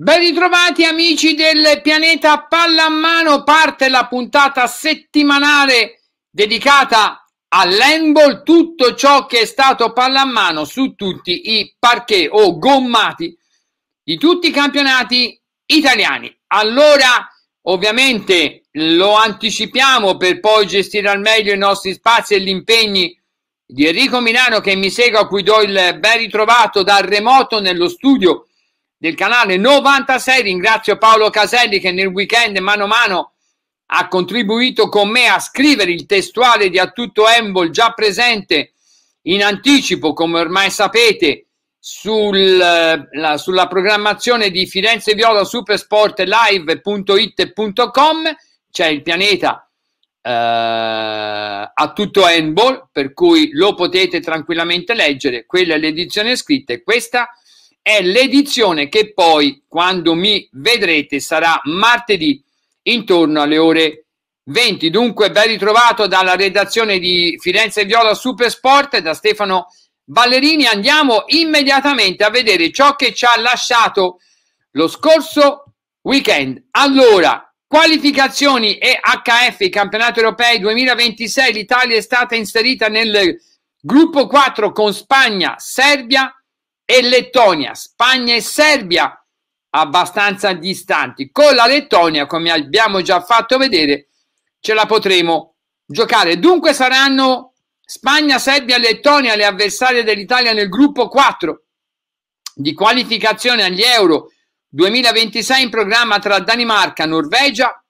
Ben ritrovati amici del pianeta Pallamano, parte la puntata settimanale dedicata all'handball, tutto ciò che è stato pallamano su tutti i parquet o gommati di tutti i campionati italiani. Allora, ovviamente lo anticipiamo per poi gestire al meglio i nostri spazi e gli impegni di Enrico Milano che mi segue, a cui do il ben ritrovato dal remoto nello studio del canale 96. Ringrazio Paolo Caselli che nel weekend mano a mano ha contribuito con me a scrivere il testuale di A tutto Embol già presente in anticipo, come ormai sapete, sul, eh, la, sulla programmazione di Firenze Viola Supersport live.it.com. C'è il pianeta eh, a tutto Embol, per cui lo potete tranquillamente leggere. Quella è l'edizione scritta e questa è l'edizione che poi, quando mi vedrete, sarà martedì intorno alle ore 20. Dunque, ben ritrovato dalla redazione di Firenze Viola Supersport da Stefano Ballerini. Andiamo immediatamente a vedere ciò che ci ha lasciato lo scorso weekend. Allora, qualificazioni e HF campionato europei 2026. L'Italia è stata inserita nel gruppo 4 con Spagna, Serbia e Lettonia, Spagna e Serbia abbastanza distanti. Con la Lettonia, come abbiamo già fatto vedere, ce la potremo giocare. Dunque saranno Spagna, Serbia e Lettonia le avversarie dell'Italia nel gruppo 4 di qualificazione agli Euro 2026 in programma tra Danimarca, Norvegia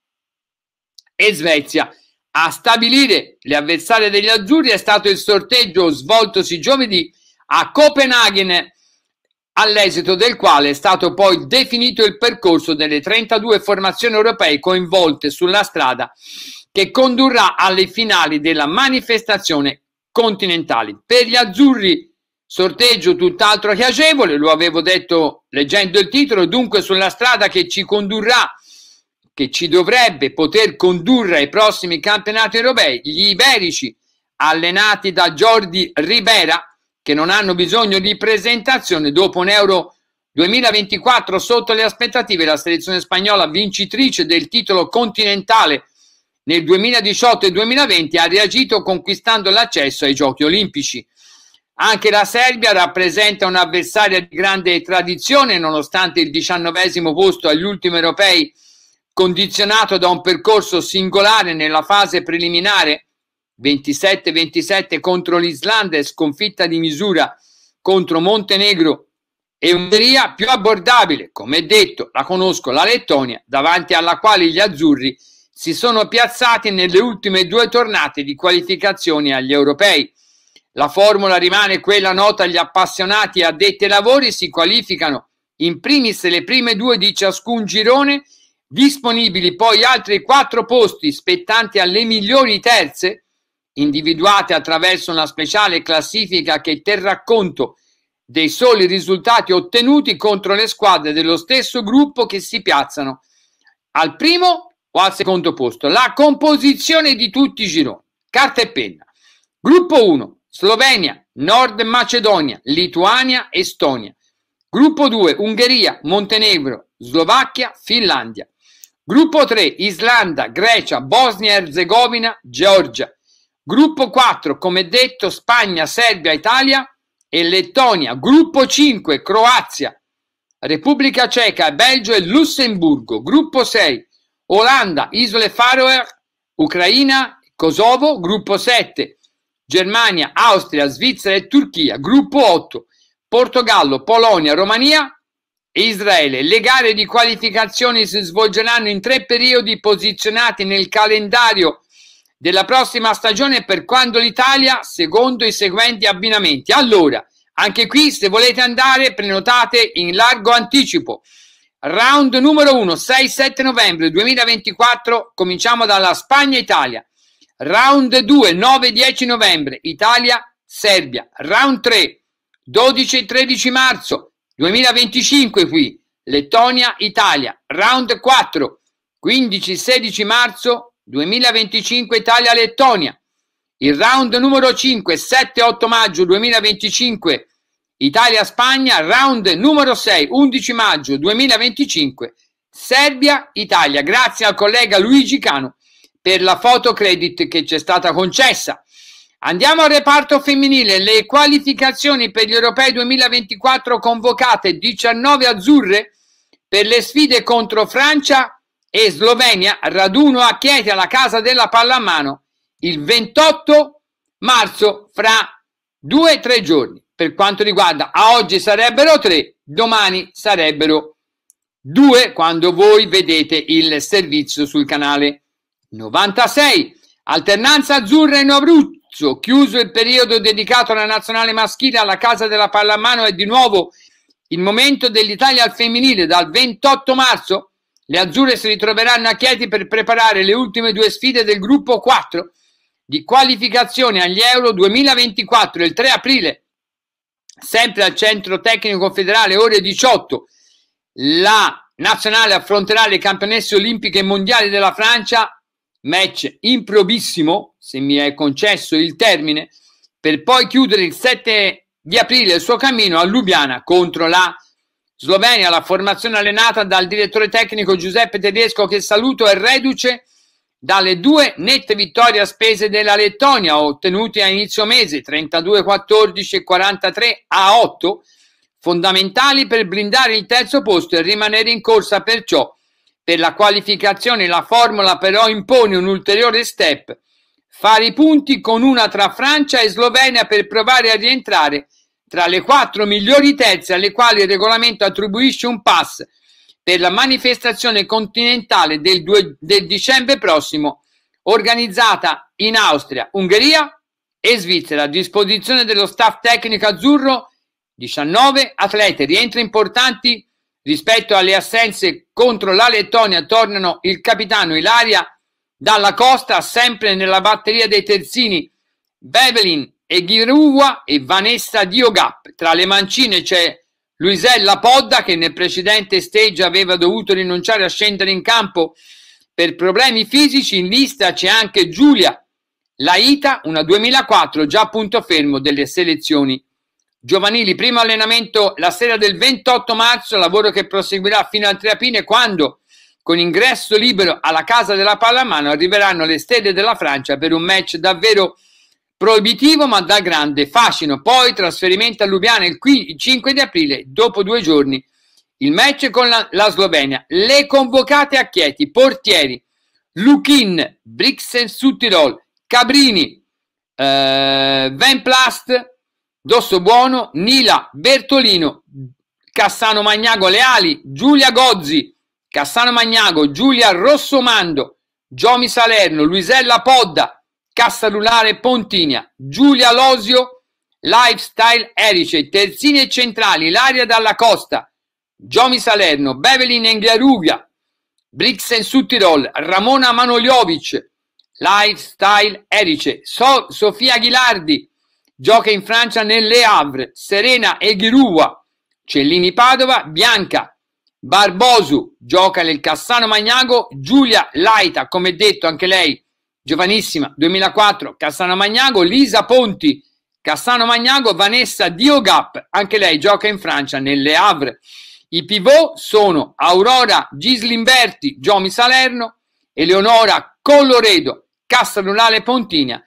e Svezia. A stabilire le avversarie degli azzurri è stato il sorteggio svoltosi giovedì a Copenaghen all'esito del quale è stato poi definito il percorso delle 32 formazioni europee coinvolte sulla strada che condurrà alle finali della manifestazione continentale. Per gli azzurri sorteggio tutt'altro che agevole, lo avevo detto leggendo il titolo, dunque sulla strada che ci condurrà che ci dovrebbe poter condurre ai prossimi campionati europei, gli iberici allenati da Jordi Ribera che non hanno bisogno di presentazione dopo un euro 2024 sotto le aspettative la selezione spagnola vincitrice del titolo continentale nel 2018 e 2020 ha reagito conquistando l'accesso ai giochi olimpici anche la Serbia rappresenta un'avversaria di grande tradizione nonostante il diciannovesimo posto agli ultimi europei condizionato da un percorso singolare nella fase preliminare 27-27 contro l'Islanda e sconfitta di misura contro Montenegro e Ungheria più abbordabile, come detto, la conosco la Lettonia, davanti alla quale gli azzurri si sono piazzati nelle ultime due tornate di qualificazione agli europei. La formula rimane quella nota agli appassionati addetti ai lavori, si qualificano in primis le prime due di ciascun girone, disponibili poi altri quattro posti spettanti alle migliori terze individuate attraverso una speciale classifica che terrà conto dei soli risultati ottenuti contro le squadre dello stesso gruppo che si piazzano al primo o al secondo posto. La composizione di tutti i gironi. Carta e penna. Gruppo 1, Slovenia, Nord Macedonia, Lituania, Estonia. Gruppo 2, Ungheria, Montenegro, Slovacchia, Finlandia. Gruppo 3, Islanda, Grecia, bosnia e Erzegovina, Georgia. Gruppo 4, come detto, Spagna, Serbia, Italia e Lettonia. Gruppo 5, Croazia, Repubblica Ceca, Belgio e Lussemburgo. Gruppo 6, Olanda, Isole Faroe, Ucraina, Kosovo. Gruppo 7, Germania, Austria, Svizzera e Turchia. Gruppo 8, Portogallo, Polonia, Romania e Israele. Le gare di qualificazione si svolgeranno in tre periodi posizionati nel calendario della prossima stagione per quando l'Italia secondo i seguenti abbinamenti. Allora, anche qui se volete andare prenotate in largo anticipo. Round numero 1, 6-7 novembre 2024, cominciamo dalla Spagna-Italia. Round 2, 9-10 novembre, Italia-Serbia. Round 3, 12 13 marzo 2025 qui, Lettonia-Italia. Round 4, 15-16 marzo 2025 Italia-Lettonia. Il round numero 5, 7-8 maggio 2025 Italia-Spagna. Round numero 6, 11 maggio 2025 Serbia-Italia. Grazie al collega Luigi Cano per la foto credit che ci è stata concessa. Andiamo al reparto femminile, le qualificazioni per gli europei 2024 convocate 19 azzurre per le sfide contro Francia, e Slovenia, raduno a Chieti alla Casa della Pallamano il 28 marzo fra due o tre giorni. Per quanto riguarda a oggi sarebbero tre, domani sarebbero due quando voi vedete il servizio sul canale 96. Alternanza azzurra in Abruzzo, chiuso il periodo dedicato alla nazionale maschile alla Casa della Pallamano e di nuovo il momento dell'Italia al femminile dal 28 marzo le azzurre si ritroveranno a Chieti per preparare le ultime due sfide del gruppo 4 di qualificazione agli Euro 2024 il 3 aprile, sempre al Centro Tecnico Federale, ore 18. La nazionale affronterà le campionesse olimpiche e mondiali della Francia, match improbissimo, se mi è concesso il termine, per poi chiudere il 7 di aprile il suo cammino a Lubiana contro la Francia Slovenia, la formazione allenata dal direttore tecnico Giuseppe Tedesco, che saluto, e reduce dalle due nette vittorie a spese della Lettonia ottenute a inizio mese 32-14 e 43 a 8, fondamentali per blindare il terzo posto e rimanere in corsa perciò per la qualificazione. La formula però impone un ulteriore step, fare i punti con una tra Francia e Slovenia per provare a rientrare tra le quattro migliori terze alle quali il regolamento attribuisce un pass per la manifestazione continentale del, 2, del dicembre prossimo, organizzata in Austria, Ungheria e Svizzera, a disposizione dello staff tecnico azzurro, 19 atlete, rientri importanti rispetto alle assenze contro la Lettonia, tornano il capitano Ilaria dalla costa, sempre nella batteria dei terzini, Bevelin Eghirua e Vanessa Diogap. Tra le mancine c'è Luisella Podda che nel precedente stage aveva dovuto rinunciare a scendere in campo per problemi fisici. In lista c'è anche Giulia Laita, una 2004 già a punto fermo delle selezioni giovanili. Primo allenamento la sera del 28 marzo, lavoro che proseguirà fino al 3 aprile quando con ingresso libero alla casa della pallamano arriveranno le stelle della Francia per un match davvero importante proibitivo ma da grande fascino. Poi trasferimento a Lubiana il 5 di aprile, dopo due giorni, il match con la, la Slovenia. Le convocate a Chieti, portieri, Lukin, Brixen su Cabrini, eh, Van Plast, Dosso Buono, Nila, Bertolino, Cassano Magnago Leali, Giulia Gozzi, Cassano Magnago, Giulia Rossomando, Giomi Salerno, Luisella Podda, Castellulare Pontinia, Giulia Losio Lifestyle Erice, Terzini e Centrali, Laria Dalla Costa, Giomi Salerno, Bevelin Engliaruglia, Brixen Suttirol, Ramona Manoliovic, Lifestyle Erice, so- Sofia Ghilardi, gioca in Francia nelle Havre, Serena e Eghirua, Cellini Padova, Bianca Barbosu, gioca nel Cassano Magnago, Giulia Laita, come detto anche lei, giovanissima, 2004, Cassano Magnago, Lisa Ponti, Cassano Magnago, Vanessa Diogap, anche lei gioca in Francia nelle Havre. I pivot sono Aurora Gislimberti, Giomi Salerno, Eleonora Colloredo, Cassa Rurale Pontina,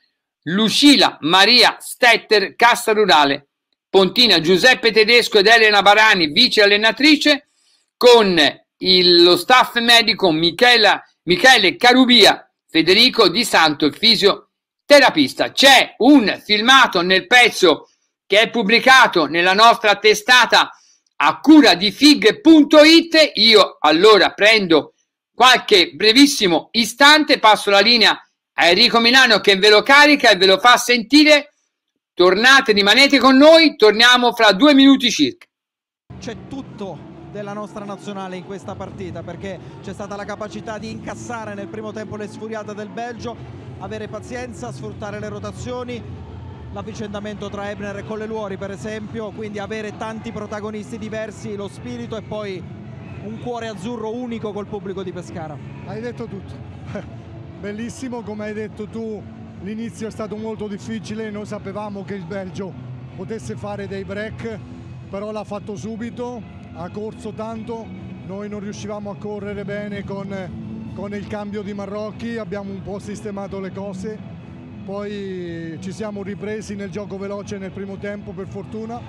Lucila Maria Stetter, Cassa Rurale Pontina, Giuseppe Tedesco ed Elena Barani, vice allenatrice, con il, lo staff medico Michela, Michele Carubia, Federico Di Santo, il fisioterapista. C'è un filmato nel pezzo che è pubblicato nella nostra testata a cura di fig.it. Io allora prendo qualche brevissimo istante, passo la linea a Enrico Milano che ve lo carica e ve lo fa sentire. Tornate, rimanete con noi, torniamo fra due minuti circa della nostra nazionale in questa partita perché c'è stata la capacità di incassare nel primo tempo le sfuriate del Belgio, avere pazienza, sfruttare le rotazioni, l'avvicendamento tra Ebner e Colleluori per esempio, quindi avere tanti protagonisti diversi, lo spirito e poi un cuore azzurro unico col pubblico di Pescara. Hai detto tutto, bellissimo come hai detto tu, l'inizio è stato molto difficile, noi sapevamo che il Belgio potesse fare dei break, però l'ha fatto subito, ha corso tanto, noi non riuscivamo a correre bene con, con il cambio di Marrocchi, abbiamo un po' sistemato le cose, poi ci siamo ripresi nel gioco veloce nel primo tempo per fortuna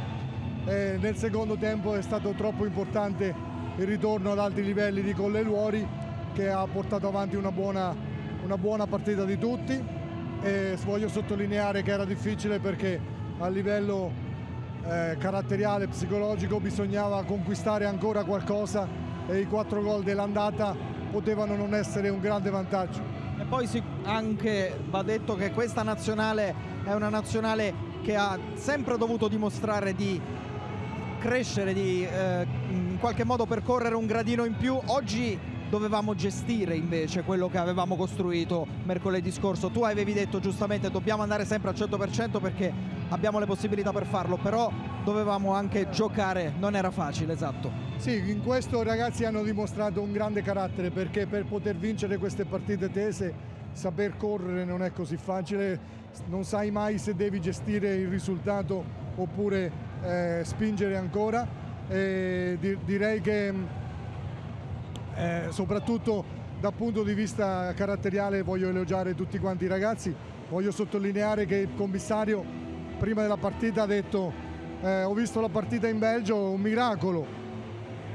e nel secondo tempo è stato troppo importante il ritorno ad alti livelli di Colleluori che ha portato avanti una buona, una buona partita di tutti e voglio sottolineare che era difficile perché a livello eh, caratteriale, psicologico, bisognava conquistare ancora qualcosa e i quattro gol dell'andata potevano non essere un grande vantaggio. E poi si, anche va detto che questa nazionale è una nazionale che ha sempre dovuto dimostrare di crescere, di eh, in qualche modo percorrere un gradino in più. Oggi dovevamo gestire invece quello che avevamo costruito mercoledì scorso. Tu avevi detto giustamente dobbiamo andare sempre al 100% perché abbiamo le possibilità per farlo, però dovevamo anche giocare, non era facile, esatto. Sì, in questo i ragazzi hanno dimostrato un grande carattere perché per poter vincere queste partite tese saper correre non è così facile, non sai mai se devi gestire il risultato oppure eh, spingere ancora. E direi che eh, soprattutto dal punto di vista caratteriale voglio elogiare tutti quanti i ragazzi, voglio sottolineare che il commissario prima della partita ha detto eh, ho visto la partita in Belgio, un miracolo,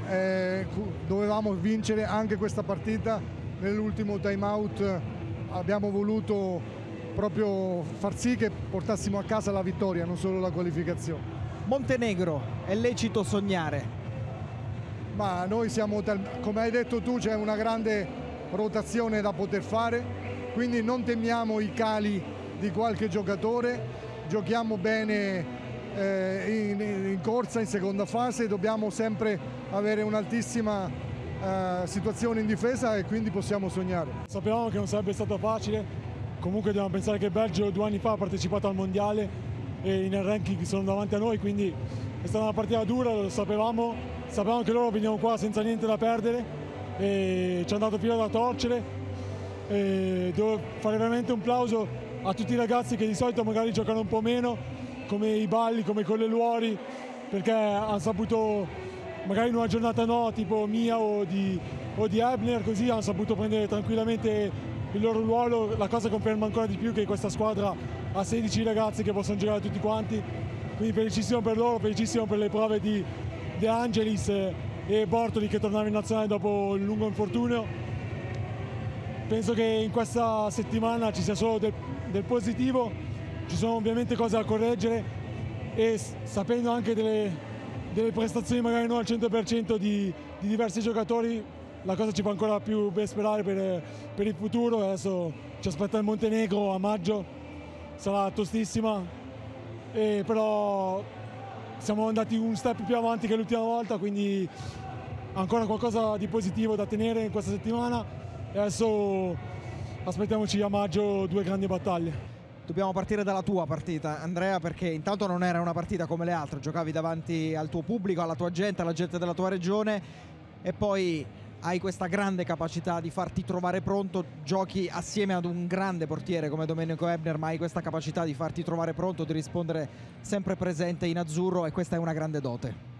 eh, dovevamo vincere anche questa partita, nell'ultimo time out eh, abbiamo voluto proprio far sì che portassimo a casa la vittoria, non solo la qualificazione. Montenegro, è lecito sognare? Ma noi siamo, come hai detto tu, c'è una grande rotazione da poter fare, quindi non temiamo i cali di qualche giocatore, giochiamo bene eh, in, in, corsa, in seconda fase, dobbiamo sempre avere un'altissima eh, situazione in difesa e quindi possiamo sognare. Sapevamo che non sarebbe stato facile, comunque dobbiamo pensare che Belgio due anni fa ha partecipato al Mondiale e nel ranking sono davanti a noi, quindi è stata una partita dura, lo sapevamo, sapevamo che loro venivano qua senza niente da perdere e ci hanno dato fino da torcere. E devo fare veramente un plauso a tutti i ragazzi che di solito magari giocano un po' meno, come i Balli, come con le luori perché hanno saputo, magari in una giornata no, tipo mia o di, o di Ebner, così hanno saputo prendere tranquillamente il loro ruolo, la cosa conferma ancora di più che questa squadra ha 16 ragazzi che possono giocare tutti quanti, quindi felicissimo per loro, felicissimo per le prove di, De Angelis e Bortoli che tornava in nazionale dopo il lungo infortunio. Penso che in questa settimana ci sia solo del, del positivo, ci sono ovviamente cose da correggere e sapendo anche delle, delle prestazioni magari non al 100% di, di, diversi giocatori, la cosa ci fa ancora più ben sperare per, per il futuro. Adesso ci aspetta il Montenegro a maggio, sarà tostissima, e però siamo andati un step più avanti che l'ultima volta, quindi ancora qualcosa di positivo da tenere in questa settimana e adesso aspettiamoci a maggio due grandi battaglie. Dobbiamo partire dalla tua partita, Andrea, perché intanto non era una partita come le altre, giocavi davanti al tuo pubblico, alla tua gente, alla gente della tua regione e poi hai questa grande capacità di farti trovare pronto, giochi assieme ad un grande portiere come Domenico Ebner, ma hai questa capacità di farti trovare pronto, di rispondere sempre presente in azzurro e questa è una grande dote.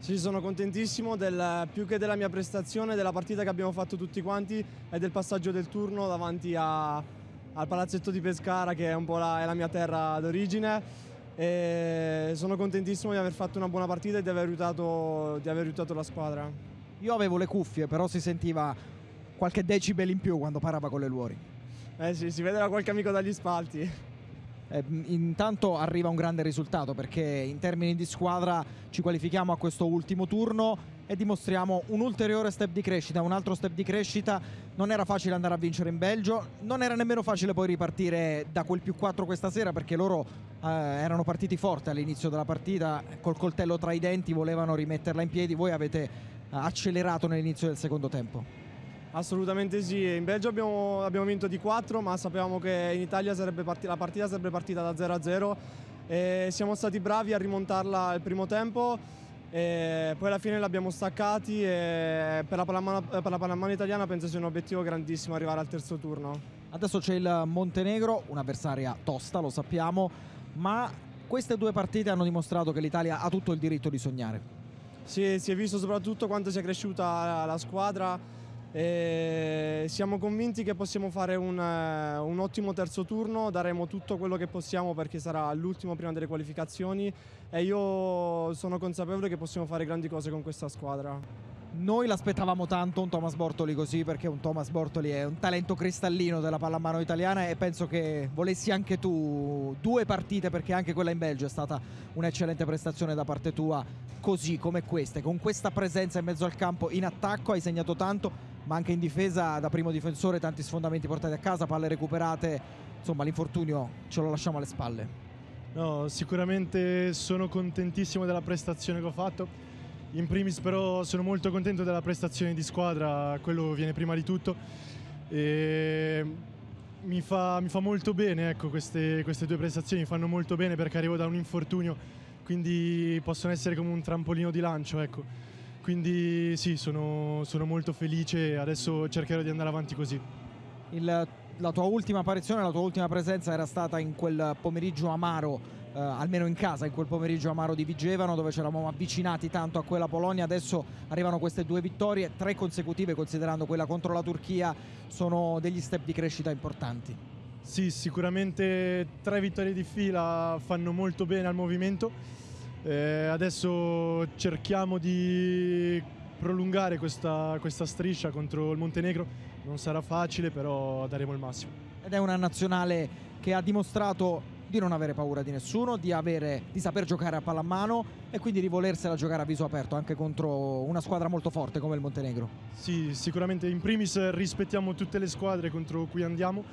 Sì, sono contentissimo del, più che della mia prestazione, della partita che abbiamo fatto tutti quanti e del passaggio del turno davanti a, al palazzetto di Pescara che è un po' la, è la mia terra d'origine. E sono contentissimo di aver fatto una buona partita e di aver aiutato, di aver aiutato la squadra. Io avevo le cuffie, però si sentiva qualche decibel in più quando parava con le luori. Eh sì, si vedeva qualche amico dagli spalti. Eh, intanto arriva un grande risultato perché in termini di squadra ci qualifichiamo a questo ultimo turno e dimostriamo un ulteriore step di crescita, un altro step di crescita. Non era facile andare a vincere in Belgio, non era nemmeno facile poi ripartire da quel più 4 questa sera perché loro eh, erano partiti forte all'inizio della partita, col coltello tra i denti volevano rimetterla in piedi. Voi avete accelerato nell'inizio del secondo tempo. Assolutamente sì, in Belgio abbiamo, abbiamo, vinto di 4 ma sapevamo che in Italia partita, la partita sarebbe partita da 0 a 0 e siamo stati bravi a rimontarla al primo tempo e poi alla fine l'abbiamo staccati e per la, pallamano, italiana penso sia un obiettivo grandissimo arrivare al terzo turno. Adesso c'è il Montenegro, un'avversaria tosta lo sappiamo, ma queste due partite hanno dimostrato che l'Italia ha tutto il diritto di sognare si è, si è visto soprattutto quanto sia cresciuta la, squadra e siamo convinti che possiamo fare un, eh, un, ottimo terzo turno, daremo tutto quello che possiamo perché sarà l'ultimo prima delle qualificazioni e io sono consapevole che possiamo fare grandi cose con questa squadra. Noi l'aspettavamo tanto un Thomas Bortoli così perché un Thomas Bortoli è un talento cristallino della pallamano italiana e penso che volessi anche tu due partite perché anche quella in Belgio è stata un'eccellente prestazione da parte tua così come queste, con questa presenza in mezzo al campo in attacco hai segnato tanto ma anche in difesa da primo difensore tanti sfondamenti portati a casa, palle recuperate, insomma l'infortunio ce lo lasciamo alle spalle. No, sicuramente sono contentissimo della prestazione che ho fatto in primis però sono molto contento della prestazione di squadra, quello viene prima di tutto. E mi, fa, mi fa molto bene, ecco, queste, queste due prestazioni mi fanno molto bene perché arrivo da un infortunio, quindi possono essere come un trampolino di lancio. Ecco. Quindi sì, sono, sono molto felice e adesso cercherò di andare avanti così. Il, la tua ultima apparizione, la tua ultima presenza era stata in quel pomeriggio amaro eh, almeno in casa in quel pomeriggio amaro di Vigevano dove ci eravamo avvicinati tanto a quella Polonia adesso arrivano queste due vittorie tre consecutive considerando quella contro la Turchia sono degli step di crescita importanti sì sicuramente tre vittorie di fila fanno molto bene al movimento eh, adesso cerchiamo di prolungare questa, questa striscia contro il Montenegro non sarà facile però daremo il massimo ed è una nazionale che ha dimostrato di non avere paura di nessuno, di, avere, di saper giocare a pallamano e quindi di volersela giocare a viso aperto anche contro una squadra molto forte come il Montenegro. Sì, sicuramente in primis rispettiamo tutte le squadre contro cui andiamo,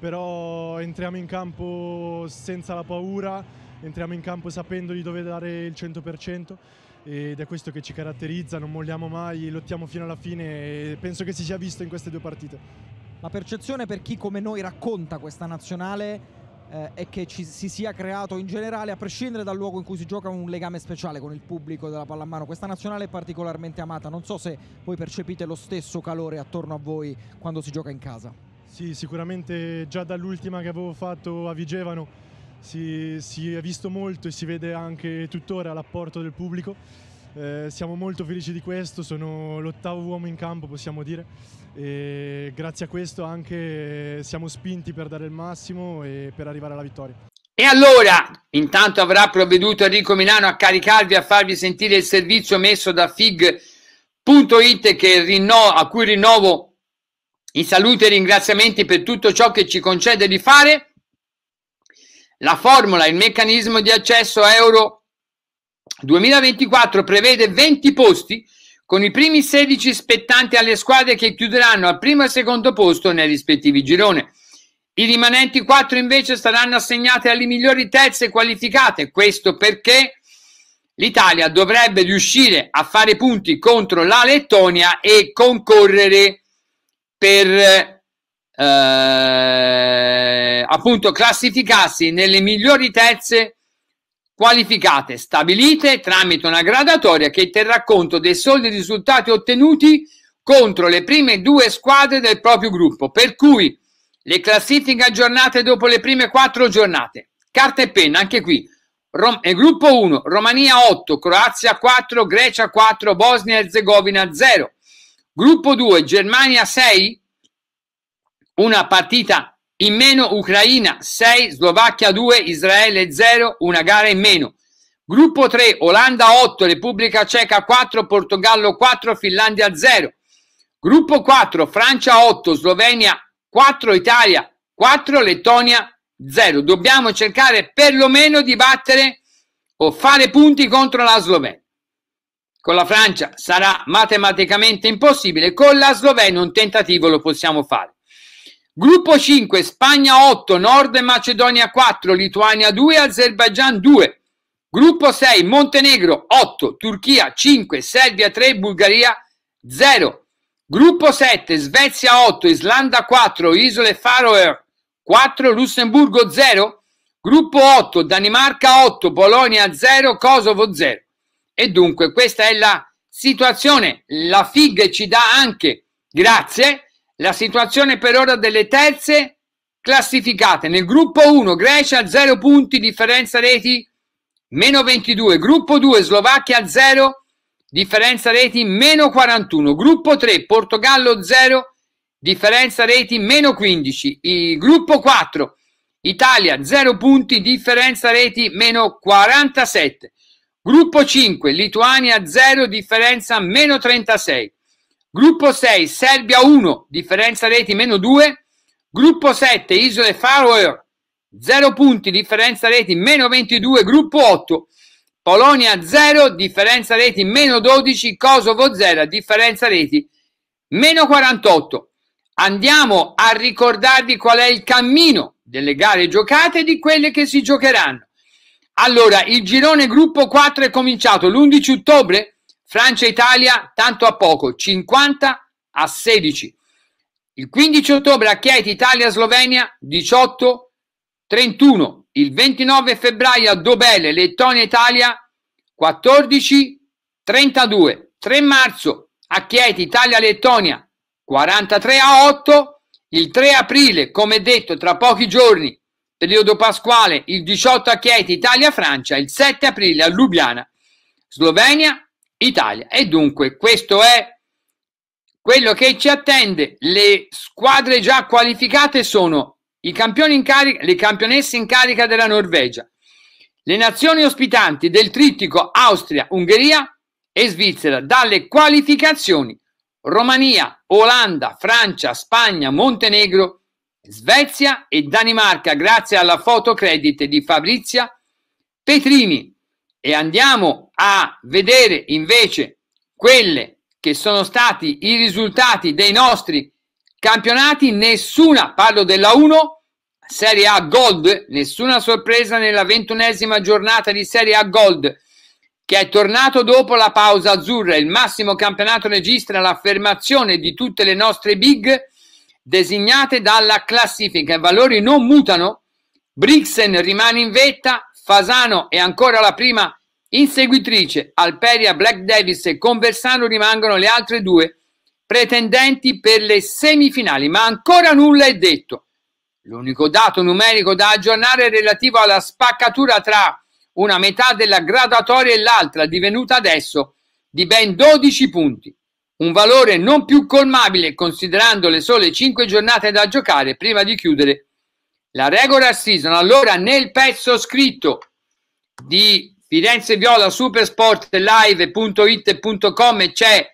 però entriamo in campo senza la paura, entriamo in campo sapendo di dover dare il 100% ed è questo che ci caratterizza, non molliamo mai, lottiamo fino alla fine e penso che si sia visto in queste due partite. La percezione per chi come noi racconta questa nazionale eh, e che ci, si sia creato in generale, a prescindere dal luogo in cui si gioca, un legame speciale con il pubblico della pallamano. Questa nazionale è particolarmente amata, non so se voi percepite lo stesso calore attorno a voi quando si gioca in casa. Sì, sicuramente già dall'ultima che avevo fatto a Vigevano si, si è visto molto e si vede anche tuttora l'apporto del pubblico. Eh, siamo molto felici di questo, sono l'ottavo uomo in campo possiamo dire e grazie a questo anche siamo spinti per dare il massimo e per arrivare alla vittoria. E allora, intanto avrà provveduto Enrico Milano a caricarvi, a farvi sentire il servizio messo da fig.it che rinno- a cui rinnovo i saluti e i ringraziamenti per tutto ciò che ci concede di fare. La formula, il meccanismo di accesso a Euro 2024 prevede 20 posti con i primi 16 spettanti alle squadre che chiuderanno al primo e secondo posto nei rispettivi gironi. I rimanenti 4 invece saranno assegnati alle migliori terze qualificate, questo perché l'Italia dovrebbe riuscire a fare punti contro la Lettonia e concorrere per eh, appunto classificarsi nelle migliori terze qualificate qualificate stabilite tramite una gradatoria che terrà conto dei soli risultati ottenuti contro le prime due squadre del proprio gruppo, per cui le classifiche aggiornate dopo le prime quattro giornate. Carta e penna, anche qui. Rom- eh, gruppo 1, Romania 8, Croazia 4, Grecia 4, Bosnia e Herzegovina 0. Gruppo 2, Germania 6, una partita in meno Ucraina 6, Slovacchia 2, Israele 0, una gara in meno. Gruppo 3, Olanda 8, Repubblica Ceca 4, Portogallo 4, Finlandia 0. Gruppo 4, Francia 8, Slovenia 4, Italia 4, Lettonia 0. Dobbiamo cercare perlomeno di battere o fare punti contro la Slovenia. Con la Francia sarà matematicamente impossibile, con la Slovenia un tentativo lo possiamo fare. Gruppo 5, Spagna 8, Nord Macedonia 4, Lituania 2, Azerbaigian 2. Gruppo 6, Montenegro 8, Turchia 5, Serbia 3, Bulgaria 0. Gruppo 7, Svezia 8, Islanda 4, Isole Faroe 4, Lussemburgo 0. Gruppo 8, Danimarca 8, Polonia 0, Kosovo 0. E dunque questa è la situazione. La FIG ci dà anche, grazie, la situazione per ora delle terze classificate. Nel gruppo 1 Grecia 0 punti, differenza reti meno 22. Gruppo 2 Slovacchia 0, differenza reti meno 41. Gruppo 3 Portogallo 0, differenza reti meno 15. Il gruppo 4 Italia 0 punti, differenza reti meno 47. Gruppo 5 Lituania 0, differenza meno 36. Gruppo 6, Serbia 1, differenza reti meno 2. Gruppo 7, Isole Faroe 0 punti, differenza reti meno 22. Gruppo 8, Polonia 0, differenza reti meno 12. Kosovo 0, differenza reti meno 48. Andiamo a ricordarvi qual è il cammino delle gare giocate e di quelle che si giocheranno. Allora, il girone gruppo 4 è cominciato l'11 ottobre Francia Italia, tanto a poco, 50 a 16. Il 15 ottobre a Chieti, Italia-Slovenia, 18 31. Il 29 febbraio a Dobele, Lettonia-Italia, 14 32. 3 marzo a Chieti, Italia-Lettonia, 43 a 8. Il 3 aprile, come detto, tra pochi giorni, periodo pasquale, il 18 a Chieti, Italia-Francia, il 7 aprile a Lubiana, Slovenia, Italia. E dunque questo è quello che ci attende. Le squadre già qualificate sono i campioni in carica, le campionesse in carica della Norvegia, le nazioni ospitanti del trittico Austria, Ungheria e Svizzera. Dalle qualificazioni Romania, Olanda, Francia, Spagna, Montenegro, Svezia e Danimarca, grazie alla fotocredite di Fabrizia Petrini e andiamo a vedere invece quelle che sono stati i risultati dei nostri campionati, nessuna, parlo della 1, Serie A Gold, nessuna sorpresa nella ventunesima giornata di Serie A Gold che è tornato dopo la pausa azzurra. Il massimo campionato registra l'affermazione di tutte le nostre big designate dalla classifica. I valori non mutano. Brixen rimane in vetta, Fasano è ancora la prima inseguitrice, Alperia Black Davis e Conversano rimangono le altre due pretendenti per le semifinali, ma ancora nulla è detto. L'unico dato numerico da aggiornare è relativo alla spaccatura tra una metà della graduatoria e l'altra, divenuta adesso di ben 12 punti, un valore non più colmabile considerando le sole 5 giornate da giocare prima di chiudere la regular season. Allora, nel pezzo scritto di Firenze Viola Supersport live.it.com c'è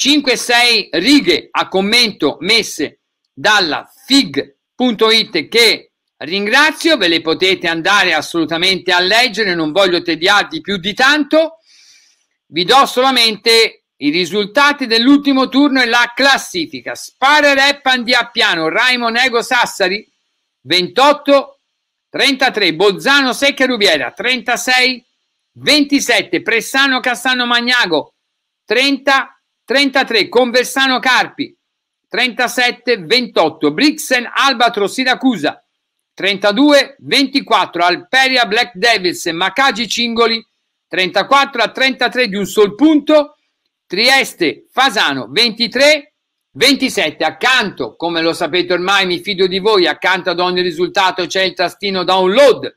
5-6 righe a commento messe dalla fig.it che ringrazio, ve le potete andare assolutamente a leggere, non voglio tediarvi più di tanto. Vi do solamente i risultati dell'ultimo turno e la classifica. Spara Reppan di Appiano, Raimon Ego Sassari 28, 33, Bozzano, Secca, Rubiera, 36, 27, Pressano, Cassano, Magnago, 30, 33, Conversano, Carpi, 37, 28, Brixen, Albatro, Siracusa, 32, 24, Alperia, Black Devils, Macagi, Cingoli, 34 a 33 di un sol punto, Trieste, Fasano, 23, 27 accanto, come lo sapete ormai, mi fido di voi, accanto ad ogni risultato c'è il tastino download.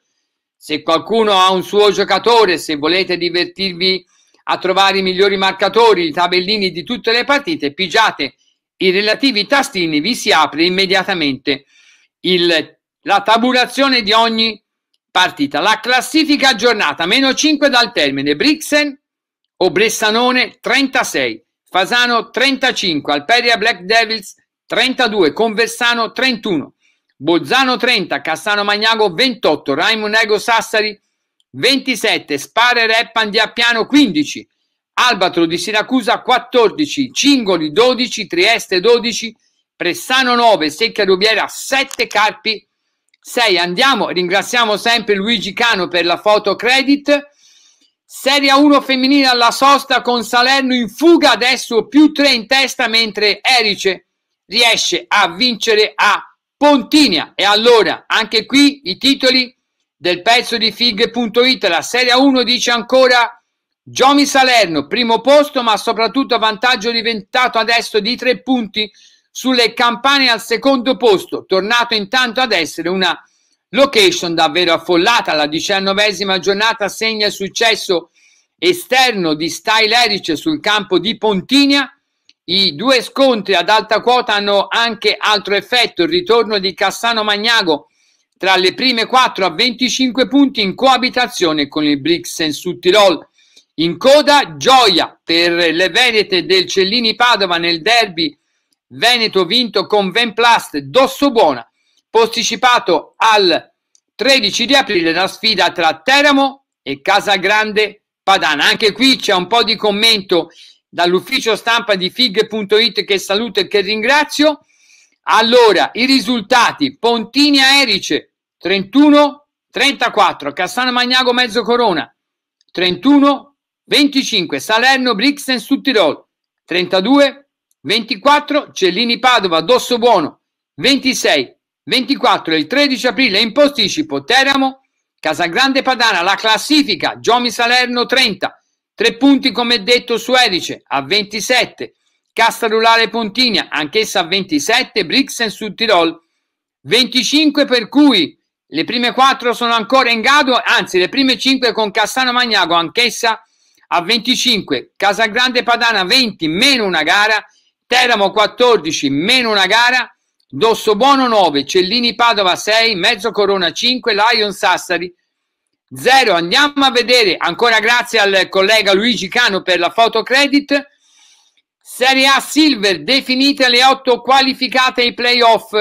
Se qualcuno ha un suo giocatore, se volete divertirvi a trovare i migliori marcatori, i tabellini di tutte le partite, pigiate i relativi tastini, vi si apre immediatamente il, la tabulazione di ogni partita. La classifica aggiornata, meno 5 dal termine, Brixen o Bressanone 36. Fasano 35, Alperia Black Devils 32, Conversano 31, Bolzano 30, Cassano Magnago 28, Raimon Ego Sassari 27, Spare Reppan di Appiano 15, Albatro di Siracusa 14, Cingoli 12, Trieste 12, Pressano 9, Secchia Rubiera 7, Carpi 6. Andiamo, ringraziamo sempre Luigi Cano per la foto credit Serie 1 femminile alla sosta con Salerno in fuga, adesso più 3 in testa mentre Erice riesce a vincere a Pontinia. E allora, anche qui i titoli del pezzo di fig.it, la Serie 1 dice ancora Giomi Salerno, primo posto, ma soprattutto vantaggio diventato adesso di 3 punti sulle campane al secondo posto, tornato intanto ad essere una Location davvero affollata, la diciannovesima giornata segna il successo esterno di Style Eric sul campo di Pontinia. I due scontri ad alta quota hanno anche altro effetto, il ritorno di Cassano Magnago tra le prime 4 a 25 punti in coabitazione con il Brixen su Tirol. In coda gioia per le Venete del Cellini Padova nel derby Veneto vinto con Venplast Dossobuona posticipato al 13 di aprile la sfida tra Teramo e Casa Grande Padana. Anche qui c'è un po' di commento dall'ufficio stampa di fig.it che saluto e che ringrazio. Allora, i risultati: Pontini a Erice 31 34, Cassano Magnago Mezzo Corona 31 25, Salerno Brixen su Tirol 32 24, Cellini Padova Dosso Buono 26 24 e il 13 aprile in posticipo Teramo, Casagrande Padana, la classifica, Giomi Salerno 30, tre punti come detto su Edice a 27, Castarulare Pontinia anch'essa a 27, Brixen su Tirol 25 per cui le prime quattro sono ancora in grado, anzi le prime 5 con Cassano Magnago anch'essa a 25, Casagrande Padana 20 meno una gara, Teramo 14 meno una gara, Dossobuono 9, Cellini Padova 6, Mezzo Corona 5, Lion Sassari 0. Andiamo a vedere, ancora grazie al collega Luigi Cano per la fotocredit. Serie A Silver, definite le 8 qualificate ai playoff.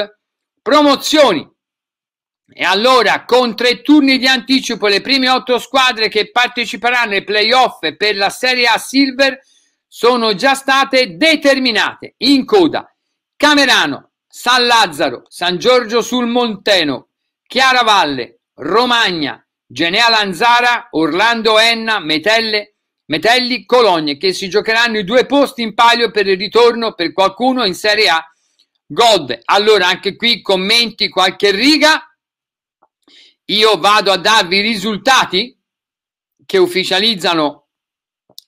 Promozioni. E allora, con tre turni di anticipo, le prime 8 squadre che parteciperanno ai playoff per la Serie A Silver sono già state determinate. In coda, Camerano, San Lazzaro, San Giorgio sul Monteno, Chiaravalle, Romagna, Genea Lanzara, Orlando Enna, Metelle, Metelli, Cologne, che si giocheranno i due posti in palio per il ritorno per qualcuno in Serie A. God, allora anche qui commenti qualche riga. Io vado a darvi i risultati che ufficializzano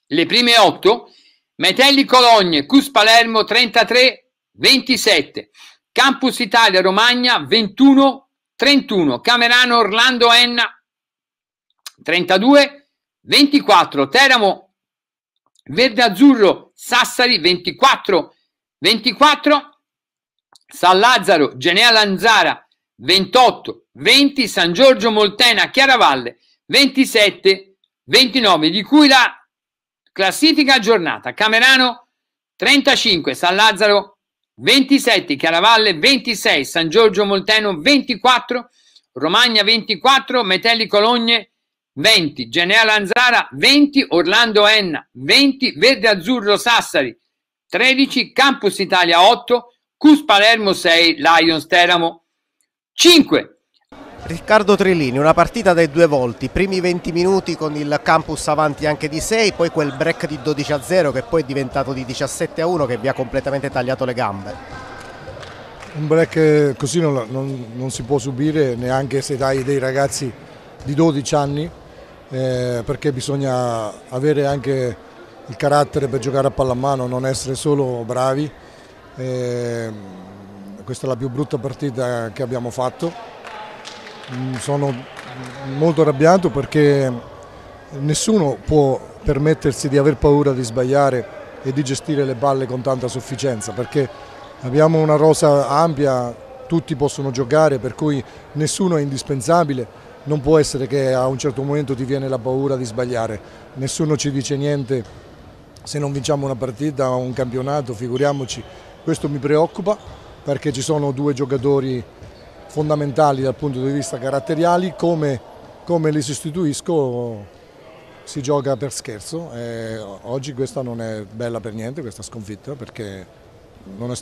le prime otto. Metelli Cologne, Cus Palermo 33, 27. Campus Italia Romagna 21 31, Camerano Orlando Enna 32 24, Teramo Verde Azzurro Sassari 24 24, San Lazzaro Genea Lanzara 28 20, San Giorgio Moltena Chiaravalle 27 29, di cui la classifica aggiornata Camerano 35, San Lazzaro 27 Chiaravalle 26 San Giorgio Molteno 24 Romagna 24 Metelli Cologne 20 Genea Lanzara 20 Orlando Enna 20 Verde Azzurro Sassari 13 Campus Italia 8 Cus Palermo 6 Lions Teramo 5 Riccardo Trellini, una partita dai due volti, primi 20 minuti con il campus avanti anche di 6, poi quel break di 12 a 0 che poi è diventato di 17 a 1 che vi ha completamente tagliato le gambe. Un break così non, non, non si può subire neanche se dai dei ragazzi di 12 anni eh, perché bisogna avere anche il carattere per giocare a pallamano, non essere solo bravi. Eh, questa è la più brutta partita che abbiamo fatto Mm, sono molto arrabbiato perché nessuno può permettersi di aver paura di sbagliare e di gestire le palle con tanta sufficienza perché abbiamo una rosa ampia, tutti possono giocare per cui nessuno è indispensabile, non può essere che a un certo momento ti viene la paura di sbagliare, nessuno ci dice niente se non vinciamo una partita o un campionato, figuriamoci, questo mi preoccupa perché ci sono due giocatori fondamentali dal punto di vista caratteriali, come, come li sostituisco si gioca per scherzo. oggi questa non è bella per niente, questa sconfitta, perché non, è,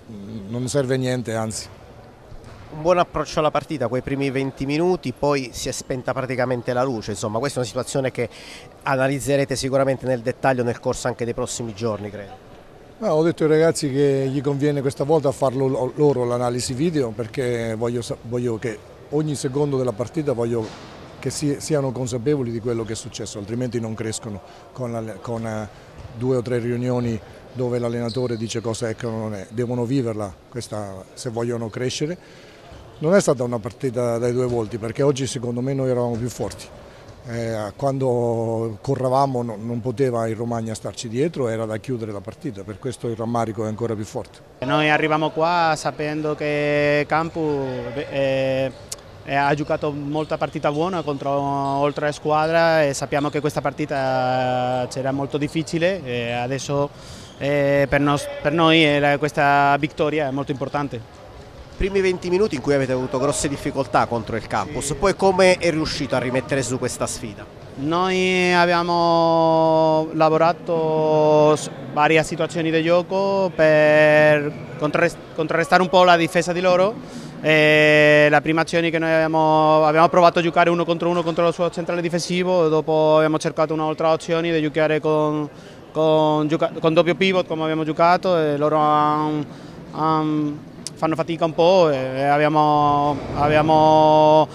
non serve a niente, anzi un buon approccio alla partita, quei primi 20 minuti, poi si è spenta praticamente la luce, insomma questa è una situazione che analizzerete sicuramente nel dettaglio nel corso anche dei prossimi giorni credo. Ah, ho detto ai ragazzi che gli conviene questa volta farlo loro l'analisi video perché voglio, voglio, che ogni secondo della partita voglio che si, siano consapevoli di quello che è successo, altrimenti non crescono con, con eh, due o tre riunioni dove l'allenatore dice cosa è che non è, devono viverla questa, se vogliono crescere. Non è stata una partita dai due volti perché oggi secondo me noi eravamo più forti. Eh, quando corravamo no, non poteva il Romagna starci dietro, era da chiudere la partita, per questo il rammarico è ancora più forte. Noi arriviamo qua sapendo che Campu eh, eh, ha giocato molta partita buona contro oltre squadra e sappiamo che questa partita eh, c'era molto difficile e adesso eh, per, nos, per noi eh, questa vittoria è molto importante primi 20 minuti in cui avete avuto grosse difficoltà contro il campus, poi come è riuscito a rimettere su questa sfida? Noi abbiamo lavorato su varie situazioni di gioco per contrarrestare un po' la difesa di loro. E la prima azione che noi abbiamo, abbiamo provato a giocare uno contro uno contro il suo centrale difensivo, dopo abbiamo cercato un'altra azione di giocare con, con, con, doppio pivot come abbiamo giocato e loro hanno han, fanno fatica un po', eh, abbiamo, abbiamo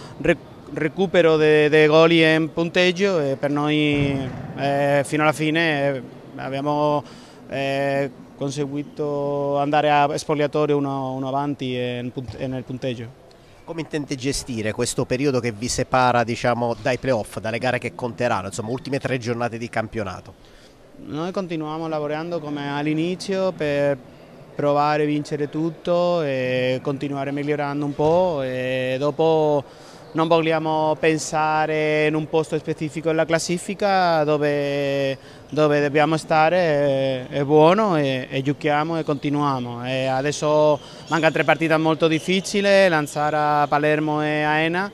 recupero dei gol in punteggio e per noi eh, fino alla fine eh, abbiamo eh, conseguito andare a spogliatore uno, uno avanti e nel punteggio. Come intende gestire questo periodo che vi separa diciamo, dai playoff, dalle gare che conteranno, insomma ultime tre giornate di campionato? Noi continuiamo lavorando come all'inizio per provare, a vincere tutto e continuare migliorando un po' e dopo non vogliamo pensare in un posto specifico nella classifica dove, dove dobbiamo stare, è, è buono e, e, giochiamo e continuiamo. E adesso mancano tre partite molto difficili, Lanzara, Palermo e Aena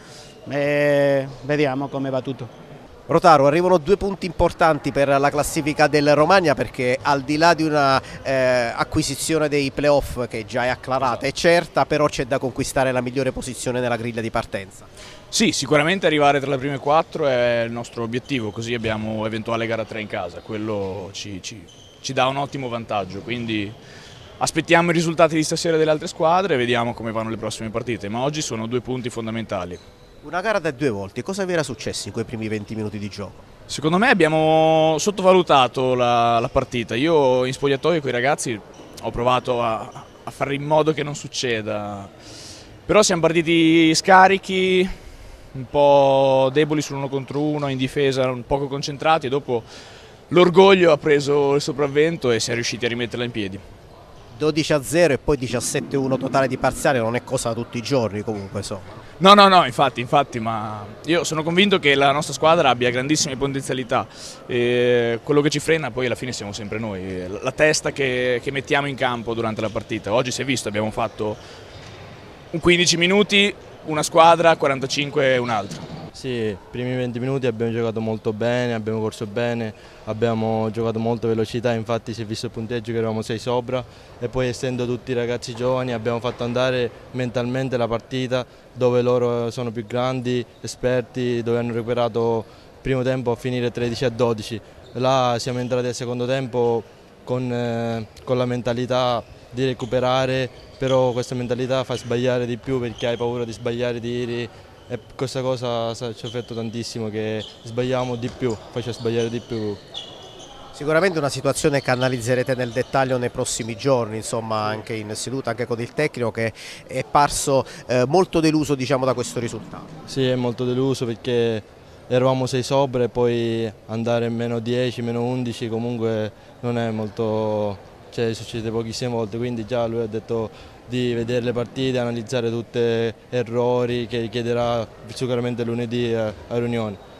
e vediamo come va tutto. Rotaro, arrivano due punti importanti per la classifica del Romagna perché al di là di una eh, acquisizione dei playoff che già è acclarata e certa, però c'è da conquistare la migliore posizione nella griglia di partenza. Sì, sicuramente arrivare tra le prime quattro è il nostro obiettivo, così abbiamo eventuale gara 3 in casa, quello ci, ci, ci dà un ottimo vantaggio, quindi aspettiamo i risultati di stasera delle altre squadre e vediamo come vanno le prossime partite, ma oggi sono due punti fondamentali. Una gara da due volte, cosa vi era successo in quei primi 20 minuti di gioco? Secondo me abbiamo sottovalutato la, la partita. Io in spogliatoio con i ragazzi ho provato a, a fare in modo che non succeda. Però siamo partiti scarichi, un po' deboli sull'uno contro uno, in difesa un poco concentrati e dopo l'orgoglio ha preso il sopravvento e si è riusciti a rimetterla in piedi. 12 0 e poi 17 1 totale di parziale non è cosa da tutti i giorni comunque insomma. No, no, no, infatti, infatti, ma io sono convinto che la nostra squadra abbia grandissime potenzialità. E quello che ci frena poi alla fine siamo sempre noi, la testa che, che mettiamo in campo durante la partita. Oggi si è visto, abbiamo fatto 15 minuti una squadra, 45 un'altra. Sì, i primi 20 minuti abbiamo giocato molto bene, abbiamo corso bene, abbiamo giocato molto velocità, infatti si è visto il punteggio che eravamo 6 sopra e poi essendo tutti ragazzi giovani abbiamo fatto andare mentalmente la partita dove loro sono più grandi, esperti, dove hanno recuperato il primo tempo a finire 13 a 12. Là siamo entrati al secondo tempo con, eh, con la mentalità di recuperare, però questa mentalità fa sbagliare di più perché hai paura di sbagliare tiri, e questa cosa ci ha fatto tantissimo che sbagliamo di più, faccia sbagliare di più. Sicuramente una situazione che analizzerete nel dettaglio nei prossimi giorni, insomma anche in seduta, anche con il tecnico che è parso eh, molto deluso diciamo, da questo risultato. Sì, è molto deluso perché eravamo 6 sopra e poi andare meno 10, meno 11 comunque non è molto, cioè succede pochissime volte, quindi già lui ha detto di vedere le partite, analizzare tutti gli errori che chiederà sicuramente lunedì eh, a riunione.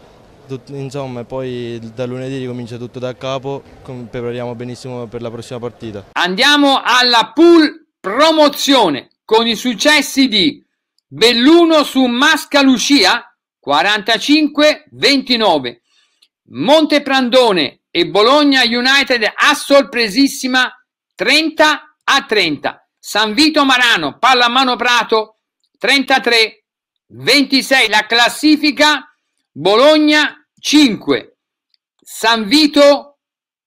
Tut, insomma, poi da lunedì ricomincia tutto da capo, prepariamo benissimo per la prossima partita. Andiamo alla pool promozione con i successi di Belluno su Mascalucia 45-29, Monteprandone e Bologna United a sorpresissima 30 30. San Vito Marano, Pallamano Prato 33 26 la classifica Bologna 5 San Vito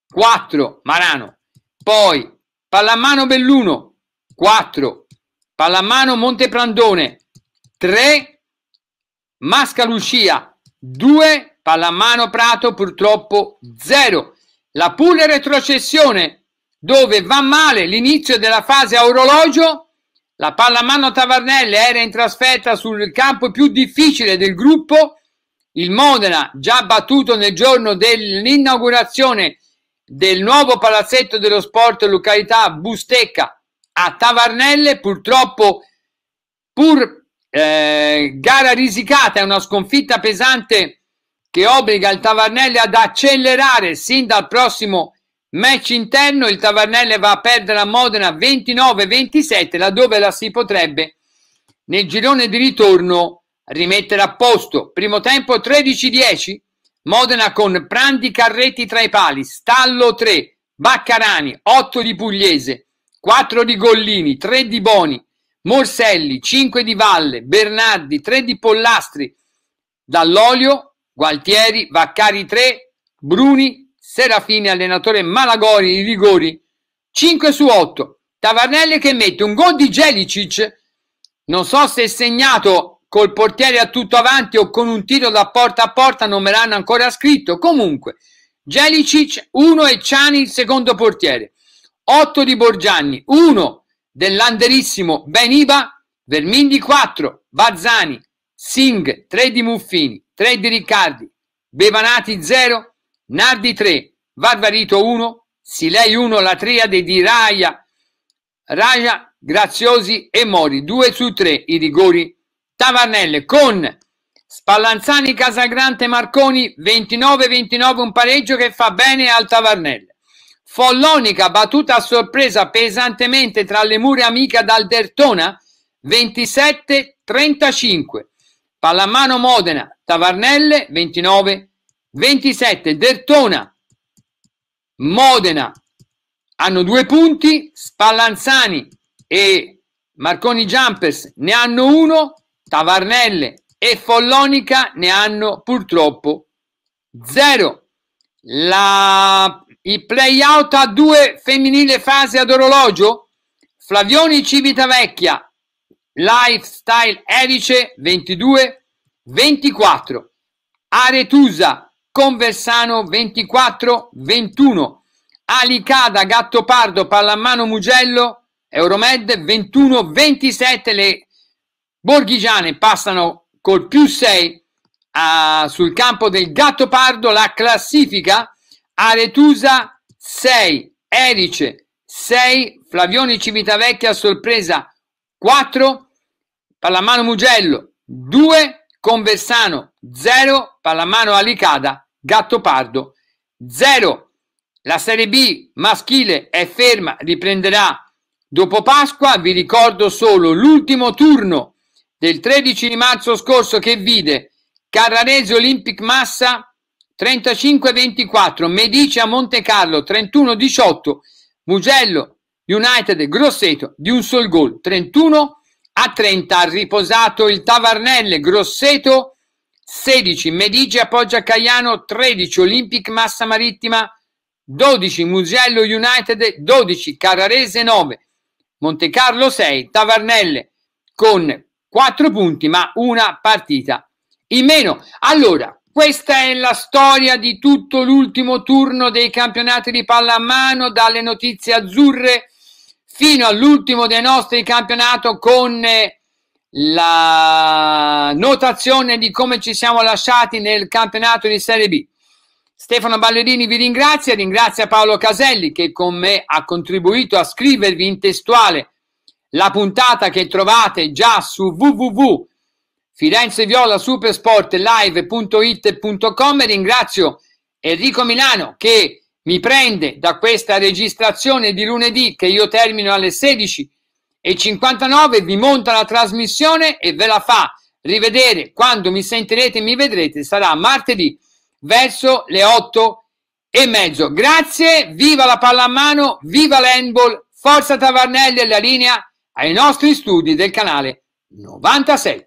4 Marano poi Pallamano Belluno 4 Pallamano Monteprandone 3 Mascalucia 2 Pallamano Prato purtroppo 0 la pool retrocessione dove va male l'inizio della fase a orologio, la Pallamano Tavarnelle era in trasferta sul campo più difficile del gruppo, il Modena già battuto nel giorno dell'inaugurazione del nuovo palazzetto dello sport località Bustecca a Tavarnelle, purtroppo pur eh, gara risicata, è una sconfitta pesante che obbliga il Tavarnelle ad accelerare sin dal prossimo Match interno, il Tavernelle va a perdere a Modena 29-27, laddove la si potrebbe nel girone di ritorno rimettere a posto. Primo tempo 13-10, Modena con Prandi Carretti tra i pali, Stallo 3, Baccarani 8 di Pugliese, 4 di Gollini, 3 di Boni, Morselli 5 di Valle, Bernardi 3 di Pollastri, Dall'Olio, Gualtieri, Vaccari 3, Bruni Serafini allenatore Malagori i rigori 5 su 8 Tavarnelli che mette un gol di Gelicic non so se è segnato col portiere a tutto avanti o con un tiro da porta a porta non me l'hanno ancora scritto comunque Gelicic 1 e Ciani il secondo portiere 8 di Borgianni 1 dell'anderissimo Beniba Vermindi 4 Bazzani Singh 3 di Muffini 3 di Riccardi Bevanati 0 Nardi 3, Varvarito 1, Silei 1, la triade di Raia, Raia, Graziosi e Mori, 2 su 3 i rigori Tavarnelle con Spallanzani, Casagrante, Marconi, 29-29 un pareggio che fa bene al Tavarnelle. Follonica battuta a sorpresa pesantemente tra le mura amica dal Dertona, 27-35. Pallamano Modena, Tavarnelle 29 27 Dertona, Modena hanno due punti, Spallanzani e Marconi Jumpers ne hanno uno, Tavarnelle e Follonica ne hanno purtroppo zero. La, il play out a due femminile fase ad orologio, Flavioni Civitavecchia, Lifestyle Erice 22-24, Aretusa Conversano 24-21, Alicada, Gattopardo, Pallamano, Mugello, Euromed 21-27, le borghigiane passano col più 6 a, sul campo del Gattopardo, la classifica Aretusa 6, Erice 6, Flavioni Civitavecchia sorpresa 4, Pallamano Mugello 2, Conversano 0, Pallamano Alicada Gattopardo 0. La Serie B maschile è ferma, riprenderà dopo Pasqua. Vi ricordo solo l'ultimo turno del 13 di marzo scorso che vide Carrarese Olympic Massa 35-24, Medici a Monte Carlo 31-18, Mugello United Grosseto di un sol gol 31 30 ha riposato il Tavarnelle Grosseto 16 Medici appoggia Caiano, 13 Olympic Massa Marittima, 12 Mugello United, 12 Carrarese 9, Monte Carlo 6, Tavernelle con 4 punti ma una partita in meno. Allora, questa è la storia di tutto l'ultimo turno dei campionati di pallamano, dalle notizie azzurre fino all'ultimo dei nostri campionati con eh, la notazione di come ci siamo lasciati nel campionato di Serie B. Stefano Ballerini vi ringrazia, ringrazia Paolo Caselli che con me ha contribuito a scrivervi in testuale la puntata che trovate già su www.firenzeviola.supersportlive.it.com. Ringrazio Enrico Milano che mi prende da questa registrazione di lunedì che io termino alle 16 e 59 vi monta la trasmissione e ve la fa rivedere quando mi sentirete e mi vedrete sarà martedì verso le 8 e mezzo grazie viva la pallamano viva l'handball forza Tavarnelli e la linea ai nostri studi del canale 96